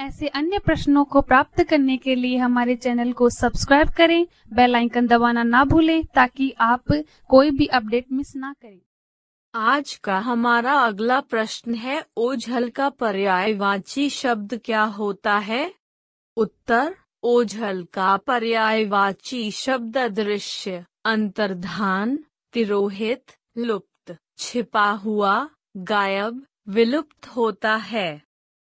ऐसे अन्य प्रश्नों को प्राप्त करने के लिए हमारे चैनल को सब्सक्राइब करें बेल आइकन दबाना ना भूलें ताकि आप कोई भी अपडेट मिस ना करें आज का हमारा अगला प्रश्न है ओझल का पर्यायवाची शब्द क्या होता है उत्तर ओझल का पर्यायवाची शब्द दृश्य अंतर्धान तिरोहित लुप्त छिपा हुआ गायब विलुप्त होता है